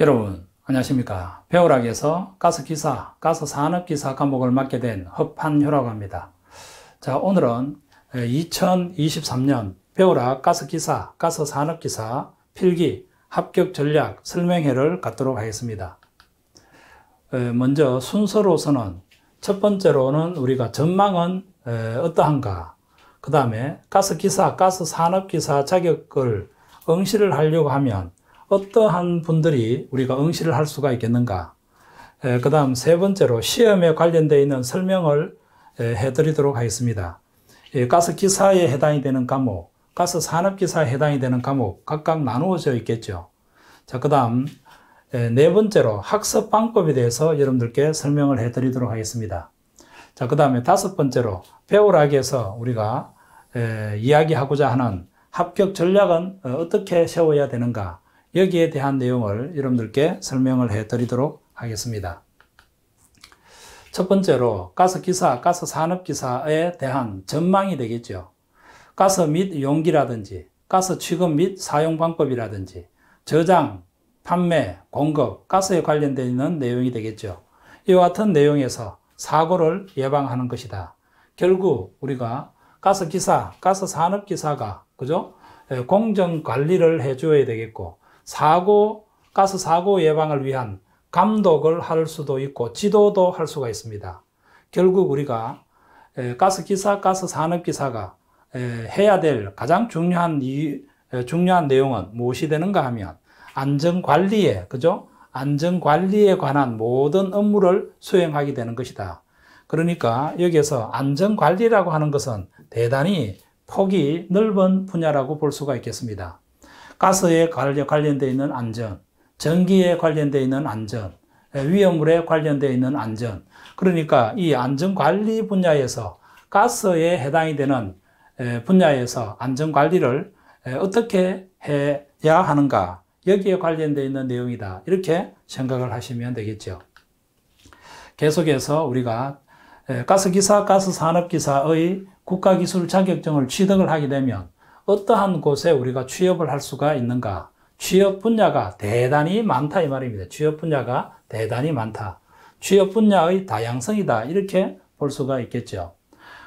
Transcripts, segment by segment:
여러분, 안녕하십니까. 배우락에서 가스기사, 가스산업기사 과목을 맡게 된 허판효라고 합니다. 자, 오늘은 2023년 배우락 가스기사, 가스산업기사 필기 합격 전략 설명회를 갖도록 하겠습니다. 먼저 순서로서는 첫 번째로는 우리가 전망은 어떠한가, 그 다음에 가스기사, 가스산업기사 자격을 응시를 하려고 하면 어떠한 분들이 우리가 응시를 할 수가 있겠는가. 그 다음 세 번째로 시험에 관련되어 있는 설명을 해드리도록 하겠습니다. 가스 기사에 해당이 되는 과목, 가스 산업 기사에 해당이 되는 과목 각각 나누어져 있겠죠. 자, 그 다음 네 번째로 학습 방법에 대해서 여러분들께 설명을 해드리도록 하겠습니다. 자, 그 다음에 다섯 번째로 배우라기에서 우리가 이야기하고자 하는 합격 전략은 어, 어떻게 세워야 되는가 여기에 대한 내용을 여러분들께 설명을 해 드리도록 하겠습니다. 첫 번째로 가스기사, 가스산업기사에 대한 전망이 되겠죠. 가스 및 용기라든지 가스 취급 및 사용 방법이라든지 저장, 판매, 공급, 가스에 관련되는 내용이 되겠죠. 이와 같은 내용에서 사고를 예방하는 것이다. 결국 우리가 가스기사, 가스산업기사가 그죠? 공정 관리를 해줘야 되겠고 사고, 가스 사고 예방을 위한 감독을 할 수도 있고 지도도 할 수가 있습니다. 결국 우리가 가스기사, 가스산업기사가 해야 될 가장 중요한 이, 중요한 내용은 무엇이 되는가 하면 안전관리에, 그죠? 안전관리에 관한 모든 업무를 수행하게 되는 것이다. 그러니까 여기에서 안전관리라고 하는 것은 대단히 폭이 넓은 분야라고 볼 수가 있겠습니다. 가스에 관련되어 있는 안전, 전기에 관련되어 있는 안전, 예, 위험물에 관련되어 있는 안전. 그러니까 이 안전관리 분야에서 가스에 해당이 되는 예, 분야에서 안전관리를 예, 어떻게 해야 하는가. 여기에 관련되어 있는 내용이다. 이렇게 생각을 하시면 되겠죠. 계속해서 우리가 가스기사, 가스산업기사의 국가기술 자격증을 취득을 하게 되면 어떠한 곳에 우리가 취업을 할 수가 있는가? 취업 분야가 대단히 많다 이 말입니다. 취업 분야가 대단히 많다. 취업 분야의 다양성이다. 이렇게 볼 수가 있겠죠.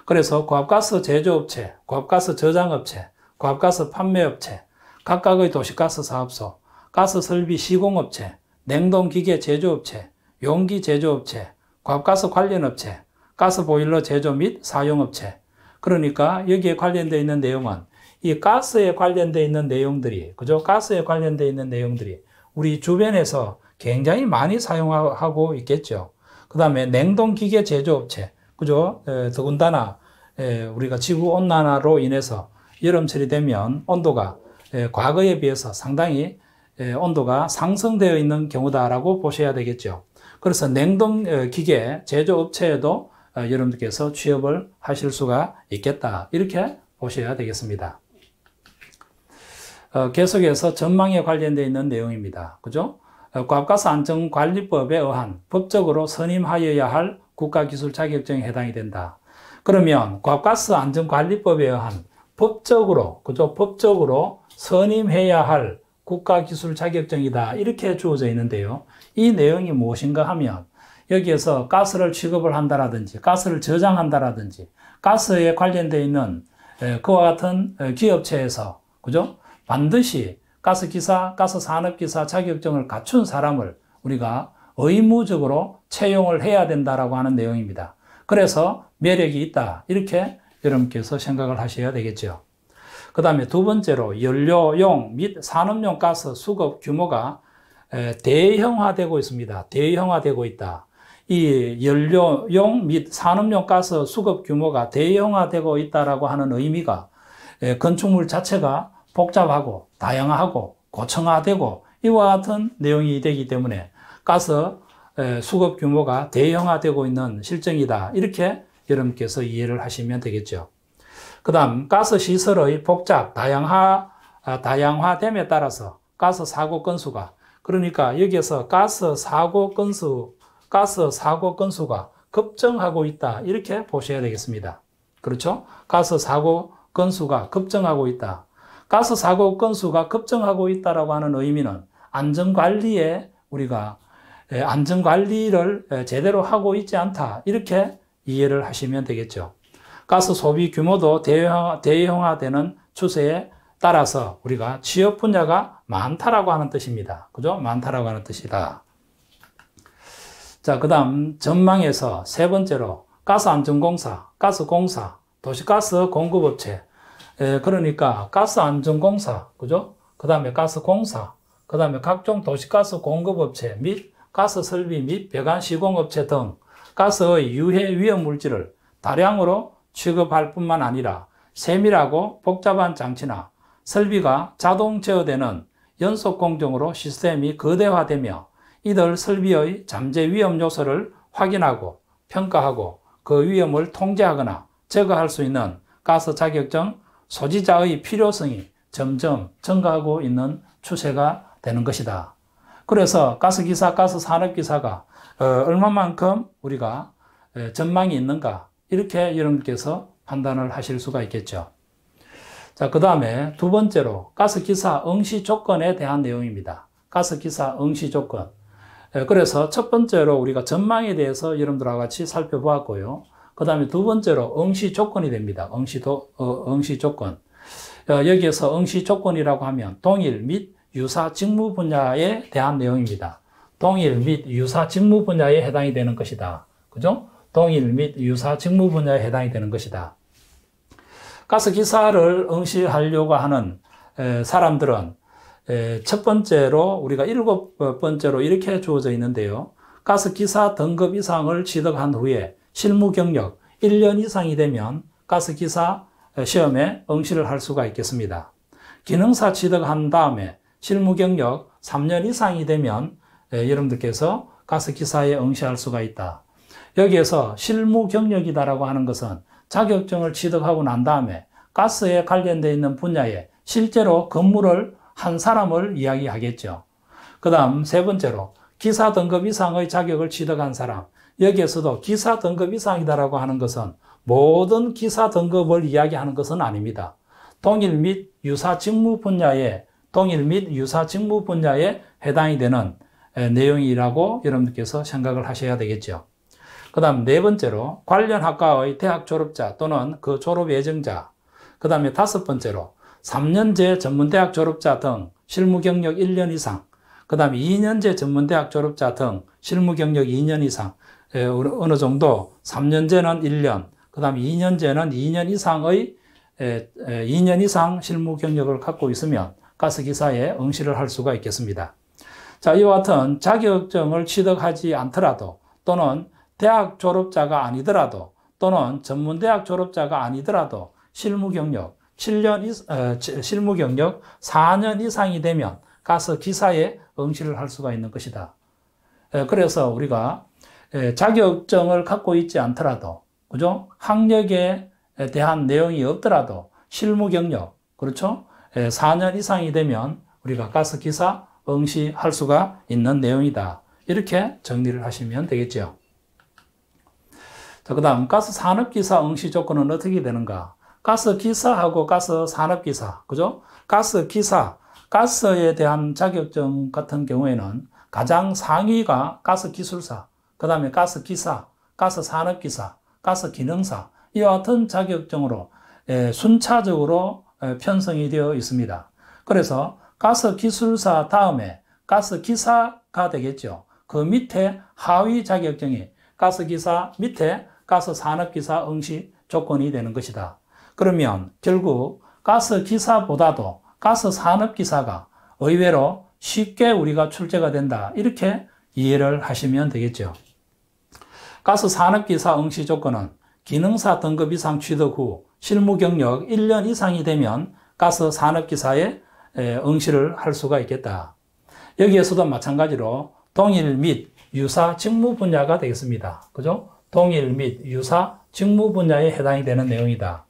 그래서 고압가스 제조업체, 고압가스 저장업체, 고압가스 판매업체, 각각의 도시가스 사업소, 가스 설비 시공업체, 냉동기계 제조업체, 용기 제조업체, 고압가스 관련업체, 가스 보일러 제조 및 사용업체. 그러니까 여기에 관련되어 있는 내용은 이 가스에 관련되어 있는 내용들이 그죠? 가스에 관련되어 있는 내용들이 우리 주변에서 굉장히 많이 사용하고 있겠죠. 그다음에 냉동 기계 제조업체 그죠? 에, 더군다나 에, 우리가 지구 온난화로 인해서 여름철이 되면 온도가 에, 과거에 비해서 상당히 온도가 상승되어 있는 경우다라고 보셔야 되겠죠. 그래서 냉동 기계 제조업체에도 아, 여러분들께서 취업을 하실 수가 있겠다. 이렇게 보셔야 되겠습니다. 어, 계속해서 전망에 관련되어 있는 내용입니다. 그죠? 어, 과학가스 안전관리법에 의한 법적으로 선임하여야 할 국가기술 자격증에 해당이 된다. 그러면 과학가스 안전관리법에 의한 법적으로, 그죠? 법적으로 선임해야 할 국가기술 자격증이다. 이렇게 주어져 있는데요. 이 내용이 무엇인가 하면 여기에서 가스를 취급을 한다라든지 가스를 저장한다라든지 가스에 관련되어 있는 그와 같은 기업체에서 그죠? 반드시 가스기사, 가스산업기사 자격증을 갖춘 사람을 우리가 의무적으로 채용을 해야 된다라고 하는 내용입니다. 그래서 매력이 있다. 이렇게 여러분께서 생각을 하셔야 되겠죠. 그 다음에 두 번째로 연료용 및 산업용 가스 수급 규모가 대형화되고 있습니다. 대형화되고 있다. 이 연료용 및 산업용 가스 수급 규모가 대형화되고 있다라고 하는 의미가 건축물 자체가 복잡하고 다양하고 고층화되고 이와 같은 내용이 되기 때문에 가스 수급 규모가 대형화되고 있는 실정이다. 이렇게 여러분께서 이해를 하시면 되겠죠. 그 다음 가스 시설의 복잡, 다양화, 아, 다양화됨에 따라서 가스 사고 건수가 그러니까 여기에서 가스 사고 건수, 가스 사고 건수가 급증하고 있다. 이렇게 보셔야 되겠습니다. 그렇죠? 가스 사고 건수가 급증하고 있다. 가스 사고 건수가 급증하고 있다라고 하는 의미는 안전 관리에 우리가 예, 안전 관리를 예, 제대로 하고 있지 않다. 이렇게 이해를 하시면 되겠죠. 가스 소비 규모도 대형화, 되는 추세에 따라서 우리가 취업 분야가 많다라고 하는 뜻입니다. 그죠? 많다라고 하는 뜻이다. 자, 그 다음 전망에서 세 번째로 가스안전공사, 가스공사, 도시가스 공급업체, 예, 그러니까 가스 안전공사, 그죠? 그 다음에 가스공사, 그 다음에 각종 도시가스 공급업체 및 가스 설비 및 배관 시공업체 등 가스의 유해 위험 물질을 다량으로 취급할 뿐만 아니라 세밀하고 복잡한 장치나 설비가 자동 제어되는 연속 공정으로 시스템이 거대화되며 이들 설비의 잠재 위험 요소를 확인하고 평가하고 그 위험을 통제하거나 제거할 수 있는 가스 자격증 소지자의 필요성이 점점 증가하고 있는 추세가 되는 것이다. 그래서 가스기사, 가스산업기사가 어, 얼마만큼 우리가 전망이 있는가 이렇게 여러분께서 판단을 하실 수가 있겠죠. 자, 그 다음에 두 번째로 가스기사 응시 조건에 대한 내용입니다. 가스기사 응시 조건. 그래서 첫 번째로 우리가 전망에 대해서 여러분들과 같이 살펴보았고요. 그 다음에 두 번째로 응시 조건이 됩니다. 응시 도, 어, 응시 조건. 어, 여기에서 응시 조건이라고 하면 동일 및 유사 직무 분야에 대한 내용입니다. 동일 및 유사 직무 분야에 해당이 되는 것이다. 그죠? 동일 및 유사 직무 분야에 해당이 되는 것이다. 가스 기사를 응시하려고 하는 사람들은 첫 번째로 우리가 일곱 번째로 이렇게 주어져 있는데요. 가스 기사 등급 이상을 취득한 후에 실무 경력 1년 이상이 되면 가스기사 시험에 응시를 할 수가 있겠습니다. 기능사 취득한 다음에 실무 경력 3년 이상이 되면 여러분들께서 가스기사에 응시할 수가 있다. 여기에서 실무 경력이다라고 하는 것은 자격증을 취득하고 난 다음에 가스에 관련되어 있는 분야에 실제로 근무를 한 사람을 이야기하겠죠. 그 다음 세 번째로 기사 등급 이상의 자격을 취득한 사람, 여기에서도 기사 등급 이상이다라고 하는 것은 모든 기사 등급을 이야기하는 것은 아닙니다. 동일 및 유사 직무 분야에 동일 및 유사 직무 분야에 해당이 되는 내용이라고 여러분께서 생각을 하셔야 되겠죠. 그 다음 네 번째로 관련 학과의 대학 졸업자 또는 그 졸업 예정자 그 다음에 다섯 번째로 3년제 전문대학 졸업자 등 실무 경력 1년 이상 그 다음에 2년제 전문대학 졸업자 등 실무 경력 2년 이상 예, 어느 정도 3년제는 1년, 그 다음 2년제는 2년 이상의 2년 예, 예, 이상 실무 경력을 갖고 있으면 가스기사에 응시를 할 수가 있겠습니다. 자, 이와 같은 자격증을 취득하지 않더라도 또는 대학 졸업자가 아니더라도 또는 전문대학 졸업자가 아니더라도 실무 경력 7년 어, 실무 경력 4년 이상이 되면 가스 기사에 응시를 할 수가 있는 것이다. 그래서 우리가 예, 자격증을 갖고 있지 않더라도, 그죠? 학력에 대한 내용이 없더라도 실무 경력, 그렇죠? 4년 예, 이상이 되면 우리가 가스 기사 응시할 수가 있는 내용이다. 이렇게 정리를 하시면 되겠죠. 자, 그 다음 가스 산업기사 응시 조건은 어떻게 되는가? 가스 기사하고 가스 산업기사, 그죠? 가스 기사, 가스에 대한 자격증 같은 경우에는 가장 상위가 가스 기술사, 그 다음에 가스 기사, 가스 산업 기사, 가스 기능사 이와 같은 자격증으로 예, 순차적으로 예, 편성이 되어 있습니다. 그래서 가스 기술사 다음에 가스 기사가 되겠죠. 그 밑에 하위 자격증이 가스 기사 밑에 가스 산업 기사 응시 조건이 되는 것이다. 그러면 결국 가스 기사보다도 가스 산업 기사가 의외로 쉽게 우리가 출제가 된다. 이렇게 이해를 하시면 되겠죠. 가스 산업기사 응시 조건은 기능사 등급 이상 취득 후 실무 경력 1년 이상이 되면 가스 산업기사에 응시를 할 수가 있겠다. 여기에서도 마찬가지로 동일 및 유사 직무 분야가 되겠습니다. 그죠? 동일 및 유사 직무 분야에 해당이 되는 내용이다.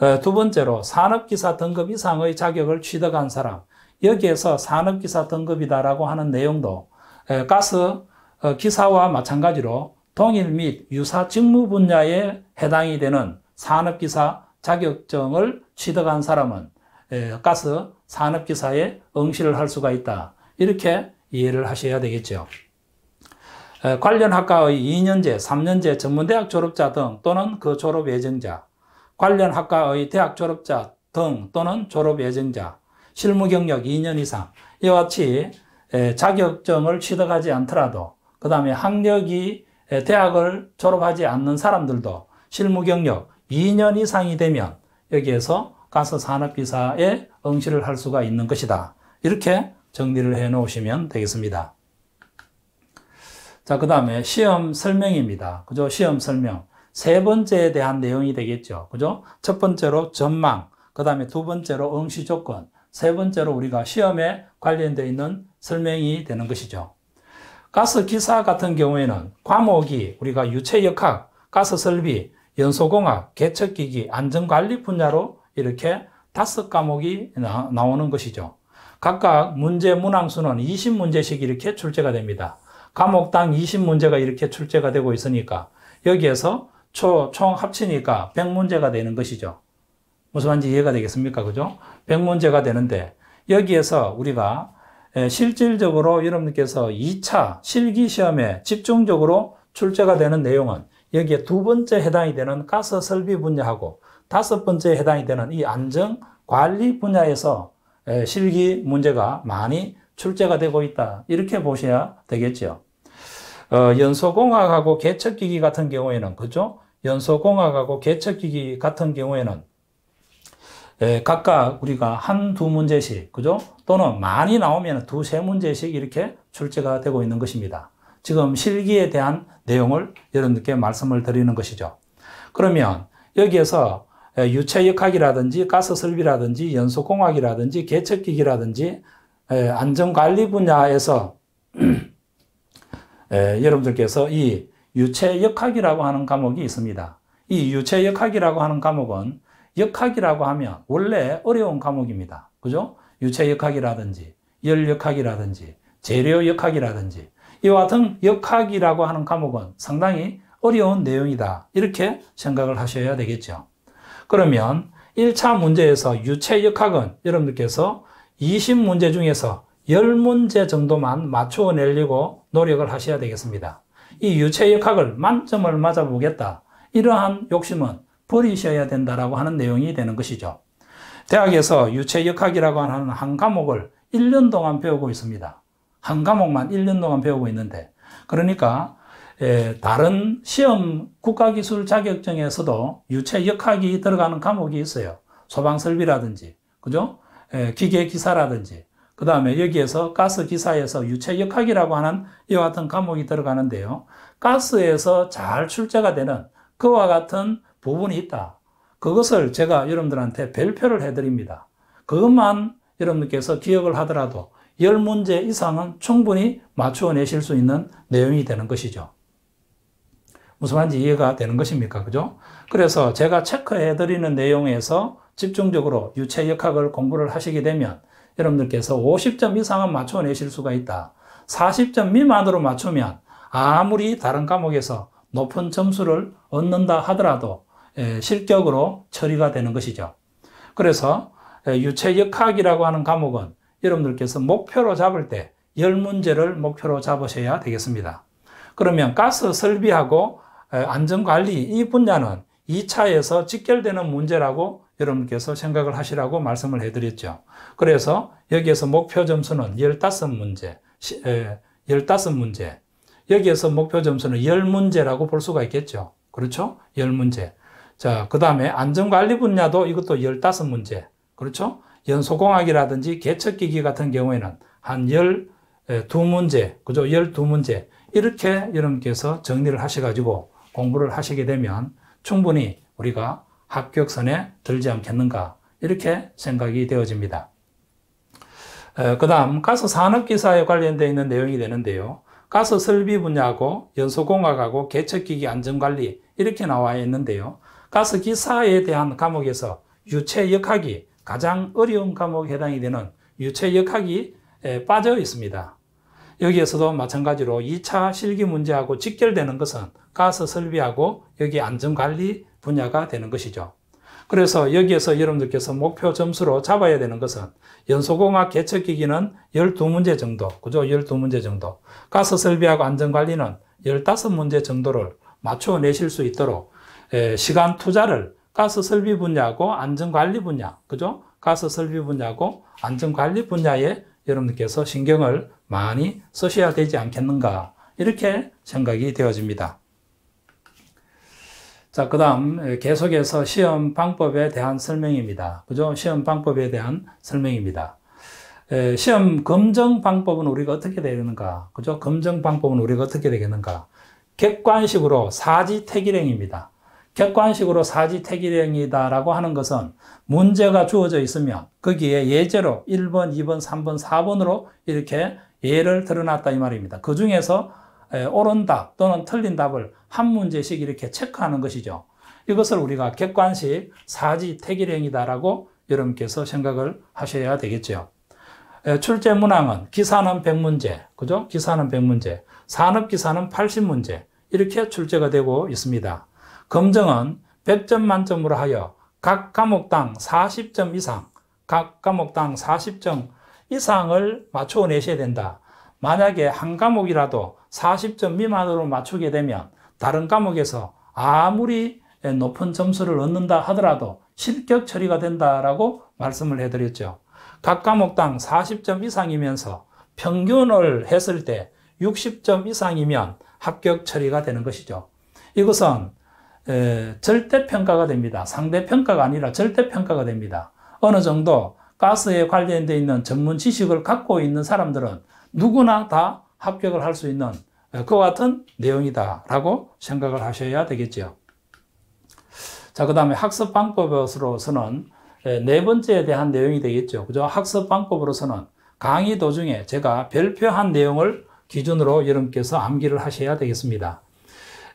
어, 두 번째로 산업기사 등급 이상의 자격을 취득한 사람 여기에서 산업기사 등급이다라고 하는 내용도 가스 어, 기사와 마찬가지로 동일 및 유사 직무 분야에 해당이 되는 산업기사 자격증을 취득한 사람은 가스 산업기사에 응시를 할 수가 있다. 이렇게 이해를 하셔야 되겠죠. 관련 학과의 2년제, 3년제 전문대학 졸업자 등 또는 그 졸업 예정자, 관련 학과의 대학 졸업자 등 또는 졸업 예정자, 실무 경력 2년 이상, 이와 같이 자격증을 취득하지 않더라도 그 다음에 학력이 예, 대학을 졸업하지 않는 사람들도 실무 경력 2년 이상이 되면 여기에서 가스 산업기사에 응시를 할 수가 있는 것이다. 이렇게 정리를 해 놓으시면 되겠습니다. 자, 그 다음에 시험 설명입니다. 그죠? 시험 설명. 세 번째에 대한 내용이 되겠죠. 그죠? 첫 번째로 전망. 그 다음에 두 번째로 응시 조건. 세 번째로 우리가 시험에 관련되어 있는 설명이 되는 것이죠. 가스 기사 같은 경우에는 과목이 우리가 유체역학, 가스 설비, 연소공학, 개척기기, 안전관리 분야로 이렇게 다섯 과목이 나, 나오는 것이죠. 각각 문제 문항수는 20문제씩 이렇게 출제가 됩니다. 과목당 20문제가 이렇게 출제가 되고 있으니까 여기에서 초, 총 합치니까 100문제가 되는 것이죠. 무슨 말인지 이해가 되겠습니까? 그죠? 100문제가 되는데 여기에서 우리가 예, 실질적으로 여러분께서 2차 실기 시험에 집중적으로 출제가 되는 내용은 여기에 두 번째 해당이 되는 가스 설비 분야하고 다섯 번째 해당이 되는 이 안정 관리 분야에서 예, 실기 문제가 많이 출제가 되고 있다. 이렇게 보셔야 되겠죠. 어, 연소공학하고 개척기기 같은 경우에는, 그죠? 연소공학하고 개척기기 같은 경우에는, 에, 예, 각각 우리가 한 두 문제씩, 그죠? 또는 많이 나오면 두세 문제씩 이렇게 출제가 되고 있는 것입니다. 지금 실기에 대한 내용을 여러분께 말씀을 드리는 것이죠. 그러면 여기에서 유체역학이라든지 가스설비라든지 연소공학이라든지 개척기기라든지 안전관리 분야에서 여러분들께서 이 유체역학이라고 하는 과목이 있습니다. 이 유체역학이라고 하는 과목은 역학이라고 하면 원래 어려운 과목입니다. 그죠? 유체역학이라든지 열역학이라든지 재료역학이라든지 이와 같은 역학이라고 하는 과목은 상당히 어려운 내용이다. 이렇게 생각을 하셔야 되겠죠. 그러면 1차 문제에서 유체역학은 여러분들께서 20문제 중에서 10문제 정도만 맞추어 내려고 노력을 하셔야 되겠습니다. 이 유체역학을 만점을 맞아보겠다. 이러한 욕심은 버리셔야 된다라고 하는 내용이 되는 것이죠. 대학에서 유체역학이라고 하는 한 과목을 1년 동안 배우고 있습니다. 한 과목만 1년 동안 배우고 있는데 그러니까 예, 다른 시험 국가기술 자격증에서도 유체역학이 들어가는 과목이 있어요. 소방설비라든지 그죠? 예, 기계기사라든지 그 다음에 여기에서 가스기사에서 유체역학이라고 하는 이와 같은 과목이 들어가는데요. 가스에서 잘 출제가 되는 그와 같은 부분이 있다. 그것을 제가 여러분들한테 별표를 해드립니다. 그것만 여러분께서 들 기억을 하더라도 10문제 이상은 충분히 맞추어 내실 수 있는 내용이 되는 것이죠. 무슨 말인지 이해가 되는 것입니까? 그죠? 그래서 제가 체크해드리는 내용에서 집중적으로 유체역학을 공부를 하시게 되면 여러분들께서 50점 이상은 맞춰 내실 수가 있다. 40점 미만으로 맞추면 아무리 다른 과목에서 높은 점수를 얻는다 하더라도 예, 실격으로 처리가 되는 것이죠. 그래서 예, 유체역학이라고 하는 과목은 여러분들께서 목표로 잡을 때 열 문제를 목표로 잡으셔야 되겠습니다. 그러면 가스 설비하고 예, 안전관리 이 분야는 2차에서 직결되는 문제라고 여러분께서 생각을 하시라고 말씀을 해드렸죠. 그래서 여기에서 목표 점수는 15문제, 15문제, 여기에서 목표 점수는 10문제라고 볼 수가 있겠죠. 그렇죠? 10문제. 자, 그 다음에 안전관리 분야도 이것도 15문제. 그렇죠? 연소공학이라든지 개척기기 같은 경우에는 한 12문제, 그죠? 12문제. 이렇게 여러분께서 정리를 하셔가지고 공부를 하시게 되면 충분히 우리가 합격선에 들지 않겠는가. 이렇게 생각이 되어집니다. 그 다음, 가스 산업기사에 관련되어 있는 내용이 되는데요. 가스 설비 분야하고 연소공학하고 개척기기 안전관리 이렇게 나와 있는데요. 가스 기사에 대한 과목에서 유체 역학이 가장 어려운 과목에 해당이 되는 유체 역학이 빠져 있습니다. 여기에서도 마찬가지로 2차 실기 문제하고 직결되는 것은 가스 설비하고 여기 안전관리 분야가 되는 것이죠. 그래서 여기에서 여러분들께서 목표 점수로 잡아야 되는 것은 연소공학 개척기기는 12문제 정도, 그죠? 12문제 정도. 가스 설비하고 안전관리는 15문제 정도를 맞춰내실 수 있도록 예, 시간 투자를 가스 설비 분야고 안전 관리 분야, 그죠? 가스 설비 분야고 안전 관리 분야에 여러분께서 신경을 많이 쓰셔야 되지 않겠는가 이렇게 생각이 되어집니다. 자, 그 다음 예, 계속해서 시험 방법에 대한 설명입니다. 그죠? 시험 방법에 대한 설명입니다. 에, 예, 시험 검증 방법은 우리가 어떻게 되는가? 그죠? 검증 방법은 우리가 어떻게 되겠는가? 객관식으로 사지택기령입니다 객관식으로 사지택일행이다라고 하는 것은 문제가 주어져 있으면 거기에 예제로 1번, 2번, 3번, 4번으로 이렇게 예를 드러났다 이 말입니다. 그 중에서 옳은 답 또는 틀린 답을 한 문제씩 이렇게 체크하는 것이죠. 이것을 우리가 객관식 사지택일행이다라고 여러분께서 생각을 하셔야 되겠죠. 출제 문항은 기사는 100문제, 그죠? 기사는 100문제, 산업 기사는 80문제 이렇게 출제가 되고 있습니다. 검정은 100점 만점으로 하여 각 과목당 40점 이상, 각 과목당 40점 이상을 맞춰내셔야 된다. 만약에 한 과목이라도 40점 미만으로 맞추게 되면 다른 과목에서 아무리 높은 점수를 얻는다 하더라도 실격 처리가 된다라고 말씀을 해드렸죠. 각 과목당 40점 이상이면서 평균을 했을 때 60점 이상이면 합격 처리가 되는 것이죠. 이것은 예, 절대 평가가 됩니다. 상대 평가가 아니라 절대 평가가 됩니다. 어느 정도 가스에 관련되어 있는 전문 지식을 갖고 있는 사람들은 누구나 다 합격을 할 수 있는 예, 그와 같은 내용이다라고 생각을 하셔야 되겠죠. 자, 그 다음에 학습 방법으로서는 예, 네 번째에 대한 내용이 되겠죠. 그죠? 학습 방법으로서는 강의 도중에 제가 별표한 내용을 기준으로 여러분께서 암기를 하셔야 되겠습니다.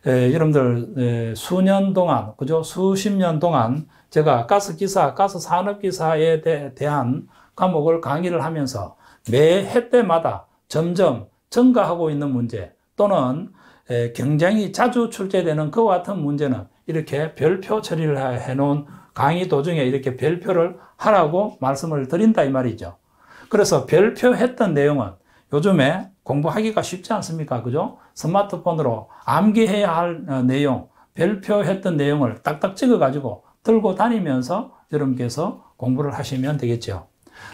에, 여러분들 에, 수년 동안 그죠 수십 년 동안 제가 가스 기사, 가스 산업 기사에 대, 한 과목을 강의를 하면서 매 해 때마다 점점 증가하고 있는 문제 또는 에, 굉장히 자주 출제되는 그 같은 문제는 이렇게 별표 처리를 해놓은 강의 도중에 이렇게 별표를 하라고 말씀을 드린다 이 말이죠. 그래서 별표했던 내용은 요즘에 공부하기가 쉽지 않습니까? 그죠? 스마트폰으로 암기해야 할 어, 내용, 별표했던 내용을 딱딱 찍어가지고 들고 다니면서 여러분께서 공부를 하시면 되겠죠.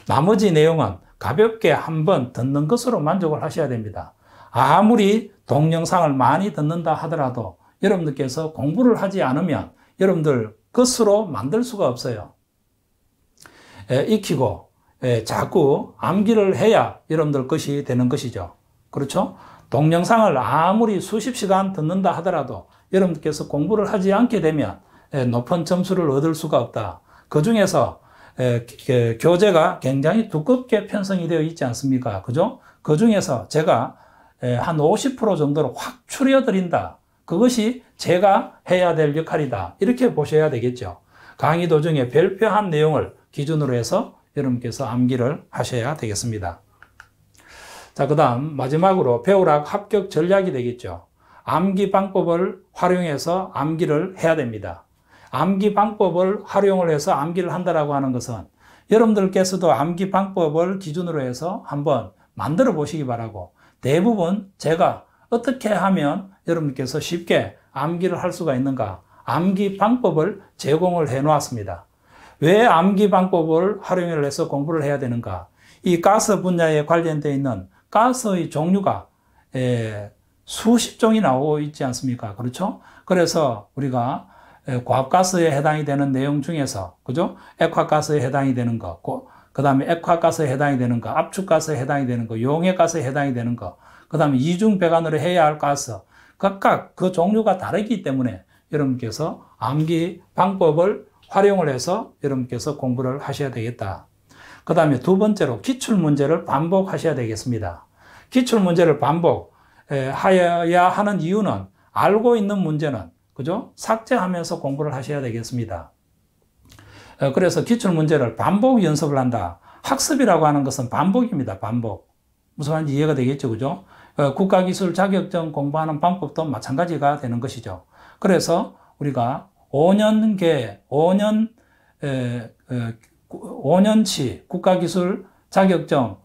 나머지 내용은 가볍게 한 번 듣는 것으로 만족을 하셔야 됩니다. 아무리 동영상을 많이 듣는다 하더라도 여러분들께서 공부를 하지 않으면 여러분들 것으로 만들 수가 없어요. 익히고 예, 자꾸 암기를 해야 여러분들 것이 되는 것이죠. 그렇죠? 동영상을 아무리 수십 시간 듣는다 하더라도 여러분께서 들 공부를 하지 않게 되면 예, 높은 점수를 얻을 수가 없다. 그 중에서 예, 그 교재가 굉장히 두껍게 편성이 되어 있지 않습니까? 그죠? 그 중에서 제가 한 50% 정도를 확줄여드린다 그것이 제가 해야 될 역할이다. 이렇게 보셔야 되겠죠. 강의 도중에 별표한 내용을 기준으로 해서 여러분께서 암기를 하셔야 되겠습니다. 자, 그 다음 마지막으로 배우락 합격 전략이 되겠죠. 암기 방법을 활용해서 암기를 해야 됩니다. 암기 방법을 활용을 해서 암기를 한다라고 하는 것은 여러분들께서도 암기 방법을 기준으로 해서 한번 만들어 보시기 바라고 대부분 제가 어떻게 하면 여러분께서 쉽게 암기를 할 수가 있는가 암기 방법을 제공을 해 놓았습니다. 왜 암기 방법을 활용을 해서 공부를 해야 되는가? 이 가스 분야에 관련되어 있는 가스의 종류가 수십 종이 나오고 있지 않습니까? 그렇죠? 그래서 우리가 고압가스에 해당이 되는 내용 중에서, 그죠? 액화가스에 해당이 되는 거, 그 다음에 액화가스에 해당이 되는 거, 압축가스에 해당이 되는 거, 용해가스에 해당이 되는 거, 그 다음에 이중배관으로 해야 할 가스, 각각 그 종류가 다르기 때문에 여러분께서 암기 방법을 활용을 해서 여러분께서 공부를 하셔야 되겠다. 그 다음에 두 번째로 기출문제를 반복하셔야 되겠습니다. 기출문제를 반복하여야 하는 이유는 알고 있는 문제는, 그죠? 삭제하면서 공부를 하셔야 되겠습니다. 그래서 기출문제를 반복 연습을 한다. 학습이라고 하는 것은 반복입니다. 반복. 무슨 말인지 이해가 되겠죠. 그죠? 국가기술 자격증 공부하는 방법도 마찬가지가 되는 것이죠. 그래서 우리가 5년계, 5년, 에, 에, 5년치 국가기술 자격증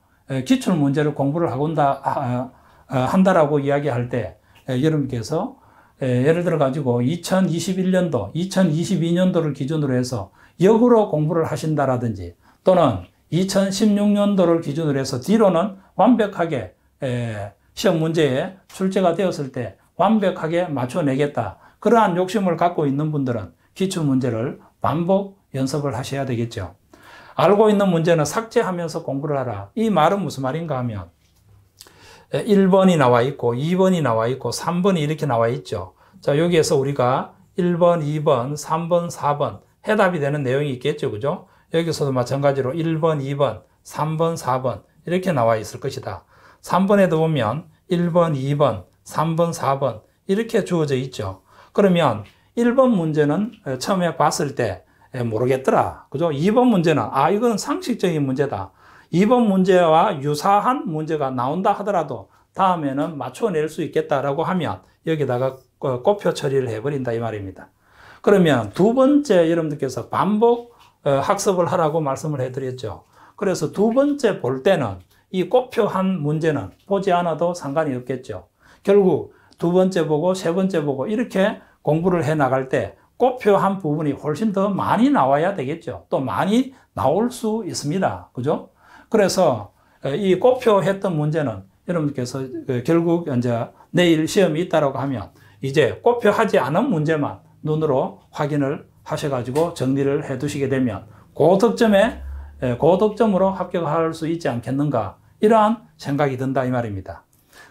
기출 문제를 공부를 하고 온다, 아, 아, 아, 한다라고 이야기할 때 여러분께서 예를 들어 가지고 2021년도, 2022년도를 기준으로 해서 역으로 공부를 하신다라든지 또는 2016년도를 기준으로 해서 뒤로는 완벽하게 시험 문제에 출제가 되었을 때 완벽하게 맞춰내겠다. 그러한 욕심을 갖고 있는 분들은 기출 문제를 반복 연습을 하셔야 되겠죠. 알고 있는 문제는 삭제하면서 공부를 하라. 이 말은 무슨 말인가 하면 1번이 나와 있고 2번이 나와 있고 3번이 이렇게 나와 있죠. 자, 여기에서 우리가 1번, 2번, 3번, 4번 해답이 되는 내용이 있겠죠. 그죠? 여기서도 마찬가지로 1번, 2번, 3번, 4번 이렇게 나와 있을 것이다. 3번에도 보면 1번, 2번, 3번, 4번 이렇게 주어져 있죠. 그러면 1번 문제는 처음에 봤을 때 모르겠더라. 그죠? 2번 문제는 아, 이건 상식적인 문제다. 2번 문제와 유사한 문제가 나온다 하더라도 다음에는 맞춰낼 수 있겠다라고 하면 여기다가 어, 꼽표 처리를 해버린다 이 말입니다. 그러면 두 번째 여러분들께서 반복 어, 학습을 하라고 말씀을 해드렸죠. 그래서 두 번째 볼 때는 이꼽표한 문제는 보지 않아도 상관이 없겠죠. 결국 두 번째 보고 세 번째 보고 이렇게 공부를 해 나갈 때꼽표한 부분이 훨씬 더 많이 나와야 되겠죠. 또 많이 나올 수 있습니다. 그죠? 그래서 이꼽표했던 문제는 여러분께서 결국 이제 내일 시험이 있다라고 하면 이제 꼽표하지 않은 문제만 눈으로 확인을 하셔가지고 정리를 해 두시게 되면 고득점에 고득점으로 합격할 수 있지 않겠는가 이러한 생각이 든다 이 말입니다.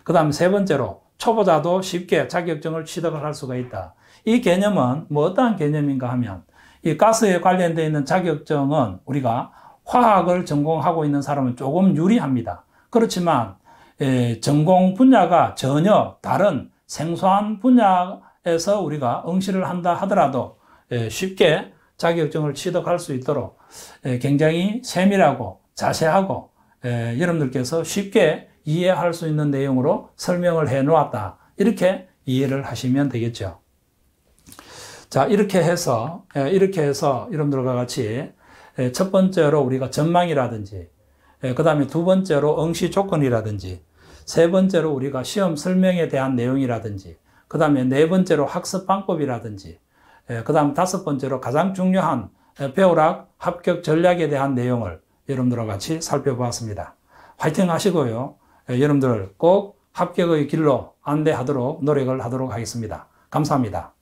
그 다음 세 번째로 초보자도 쉽게 자격증을 취득을 할 수가 있다. 이 개념은 뭐 어떠한 개념인가 하면 이 가스에 관련되어 있는 자격증은 우리가 화학을 전공하고 있는 사람은 조금 유리합니다. 그렇지만 예, 전공 분야가 전혀 다른 생소한 분야에서 우리가 응시를 한다 하더라도 예, 쉽게 자격증을 취득할 수 있도록 예, 굉장히 세밀하고 자세하고 예, 여러분들께서 쉽게 이해할 수 있는 내용으로 설명을 해 놓았다. 이렇게 이해를 하시면 되겠죠. 자, 이렇게 해서, 예, 이렇게 해서 여러분들과 같이 예, 첫 번째로 우리가 전망이라든지, 예, 그 다음에 두 번째로 응시 조건이라든지, 세 번째로 우리가 시험 설명에 대한 내용이라든지, 그 다음에 네 번째로 학습 방법이라든지, 그 다음 다섯 번째로 가장 중요한 배우락 합격 전략에 대한 내용을 여러분들과 같이 살펴보았습니다. 화이팅 하시고요. 예, 여러분들 꼭 합격의 길로 안내하도록 노력을 하도록 하겠습니다. 감사합니다.